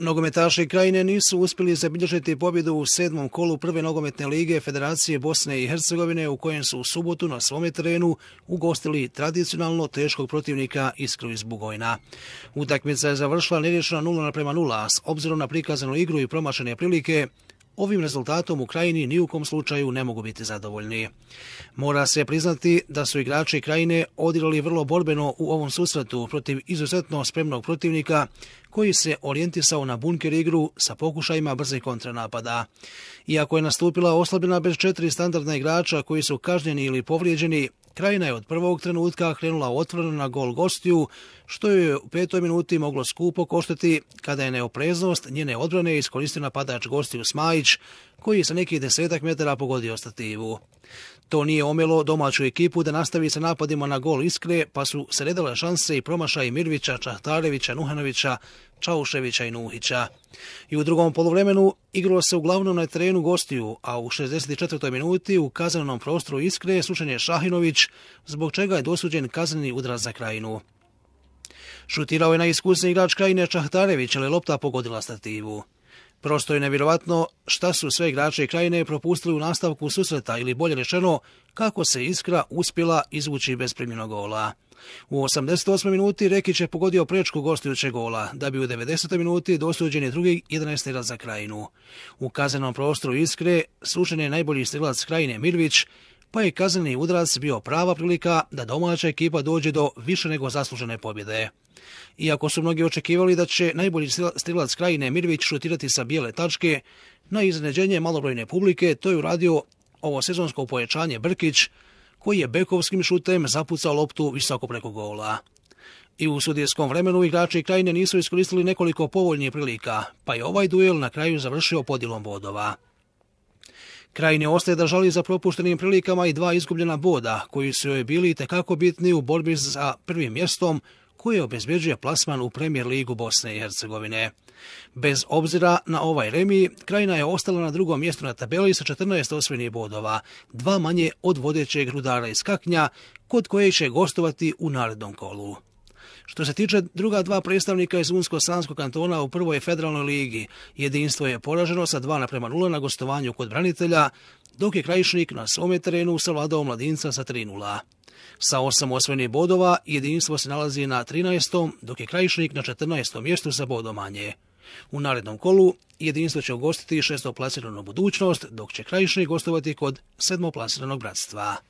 Nogometaši Krajine nisu uspjeli zabilježiti pobjedu u sedmom kolu prve nogometne lige Federacije Bosne i Hercegovine u kojem su u subotu na svome terenu ugostili tradicionalno teškog protivnika Iskru iz Bugojna. Utakmica je završila nerješena 0 prema 0, a s obzirom na prikazanu igru i promašene prilike, ovim rezultatom u Krajini ni u kom slučaju ne mogu biti zadovoljni. Mora se priznati da su igrači Krajine odirali vrlo borbeno u ovom susretu protiv izuzetno spremnog protivnika koji se orijentisao na bunker igru sa pokušajima brzih kontranapada. Iako je nastupila oslabljena bez četiri standardna igrača koji su kažnjeni ili povrijeđeni, Krajina je od prvog trenutka krenula otvoreno na gol gostiju, što je u petoj minuti moglo skupo koštati kada je neopreznost njene odbrane iskoristio napadač gostiju Smajić, koji je sa nekih desetak metara pogodio stativu. To nije omelo domaću ekipu da nastavi sa napadima na gol Iskre, pa su se šanse i promašaj Mirvića, Čahtarevića, Nuhanovića, Čauševića i Nuhića. I u drugom poluvremenu igralo se uglavnom na terenu gostiju, a u 64. minuti u kaznenom prostoru Iskre slučen je Šahinović, zbog čega je dosuđen kazneni udraz za krajinu. Šutirao je na iskusni igrač krajine Čahtarević, ali lopta pogodila stativu. Prosto je nevjerovatno šta su sve igrače krajine propustili u nastavku susreta ili bolje rečeno kako se Iskra uspjela izvući bez primjenog gola. U 88. minuti Rekić je pogodio prečku gostujućeg gola, da bi u 90. minuti dosuđen je drugi 11 strelac za krajinu. U kaznenom prostoru Iskre slučen je najbolji strelac krajine Mirvić, pa je kazneni udarac bio prava prilika da domaća ekipa dođe do više nego zaslužene pobjede. Iako su mnogi očekivali da će najbolji strilac krajine Mirvić šutirati sa bijele tačke, na iznenađenje malobrojne publike to je uradio ovo sezonsko pojačanje Brkić, koji je bekovskim šutem zapucao loptu visoko preko gola. I u sudijskom vremenu igrači krajine nisu iskoristili nekoliko povoljnih prilika, pa je ovaj duel na kraju završio podilom bodova. Krajine ostaje da žali za propuštenim prilikama i dva izgubljena boda, koji su joj bili tekako bitni u borbi za prvim mjestom, koje obezbeđuje plasman u premijer ligu Bosne i Hercegovine. Bez obzira na ovaj remi, Krajina je ostala na drugom mjestu na tabeli sa 14 osvojenih bodova, dva manje od vodećeg rudara iz Kaknja, kod koje će gostovati u narednom kolu. Što se tiče druga dva predstavnika iz Unsko-Sanskog kantona u prvoj federalnoj ligi, jedinstvo je poraženo sa 2 naprema 0 na gostovanju kod branitelja, dok je krajišnik na svome terenu savladao mladinca sa 3 -0. Sa osam osvojenih bodova jedinstvo se nalazi na 13. dok je Krajišnik na 14. mjestu sa bodom manje. U narednom kolu jedinstvo će ugostiti šestoplasiranu budućnost, dok će Krajišnik gostovati kod sedmoplasiranog bratstva.